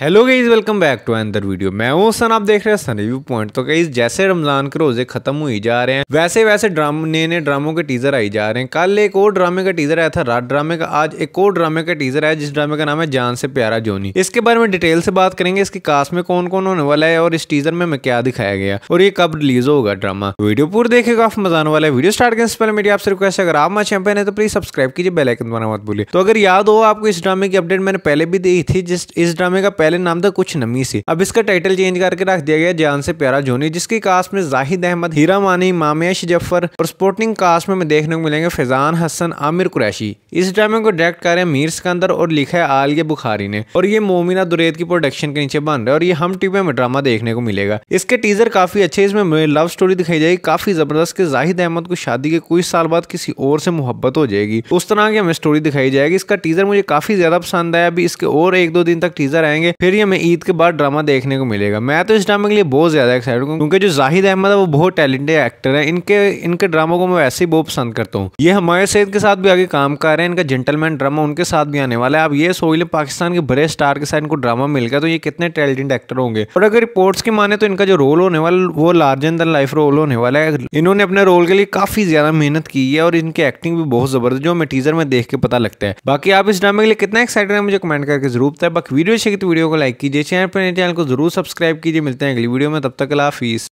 hello guys welcome back to another video मैं हूँ Sun आप देख रहे हैं सन रिव्यू पॉइंट तो गईज जैसे रमजान के रोजे खत्म हुई जा रहे हैं वैसे वैसे ड्राम नए नए ड्रामों के टीजर आई जा रहे हैं कल एक और ड्रामे का टीजर आया था रात ड्रामे का आज एक और ड्रामे का टीजर आया जिस ड्रामे का नाम है जान से प्यारा जोनी इसके बारे में डिटेल से बात करेंगे इसकी कास्ट में कौन कौन होने वाला है और इस टीजर में, क्या दिखाया गया और ये कब रिलीज होगा ड्रामा वीडियो पूरा देखेगा आप मजा आने वाला है वीडियो स्टार्ट करने से पहले मेरी आपसे रिक्वेस्ट है अगर आप माँ चैंपियन है तो प्लीज सब्सक्राइब कीजिए बेलाइकन बनाना मत भूलिए तो अगर याद हो आपको इस ड्रामे की अपडेट मैंने पहले भी दी थी जिस इस ड्रामे का पहले नाम था कुछ नमी से अब इसका टाइटल चेंज करके रख दिया गया जान से प्यारा जोनी जिसकी कास्ट में जाहिद अहमद हीरा मानी मामेश जफर और स्पोर्टिंग कास्ट में देखने को मिलेंगे फैजान हसन आमिर कुरैशी इस ड्रामे को डायरेक्ट कर रहे हैं मीर सिकंदर और लिखा है आलिया बुखारी ने और ये मोमिना दुरेद की प्रोडक्शन के नीचे बन रहा है और ये हम टीवी में ड्रामा देखने को मिलेगा इसके टीजर काफी अच्छे इसमें लव स्टोरी दिखाई जाएगी काफी जबरदस्त के जाहिद अहमद को शादी के कुछ साल बाद किसी और से मोहब्बत हो जाएगी उस तरह की हमें स्टोरी दिखाई जाएगी इसका टीजर मुझे काफी ज्यादा पसंद आया अभी इसके और एक दो दिन तक टीजर आएंगे फिर ये हमें ईद के बाद ड्रामा देखने को मिलेगा मैं तो इस ड्रामे के लिए बहुत ज़्यादा एक्साइटेड हूँ क्योंकि जो जाहिद अहमद है वो बहुत टैलेंटेड एक्टर है इनके इनके ड्रामों को मैं वैसे ही बहुत पसंद करता हूँ ये हमारे सेहत के साथ भी आगे काम कर रहे हैं इनका जेंटलमैन ड्रामा उनके साथ भी आने वाला है आप ये सोच लें पाकिस्तान के बड़े स्टार के साथ इनको ड्रामा मिल गया तो ये कितने टैलेंटेड एक्टर होंगे और अगर रिपोर्ट्स की माने तो इनका जो रोल होने वाला वो लार्ज एंड लाइफ रोल होने वाला है इन्होंने अपने रोल के लिए काफ़ी ज़्यादा मेहनत की है और इनकी एक्टिंग भी बहुत ज़बरदस्त जो हमें टीजर में देख के पता लगता है बाकी आप इस ड्रामे के लिए कितना एक्साइटेड है मुझे कमेंट करके जरूरत है बाकी वीडियो चाहिए तो वीडियो वीडियो को लाइक कीजिए चैनल पर नए चैनल को जरूर सब्सक्राइब कीजिए मिलते हैं अगली वीडियो में तब तक के लाफिज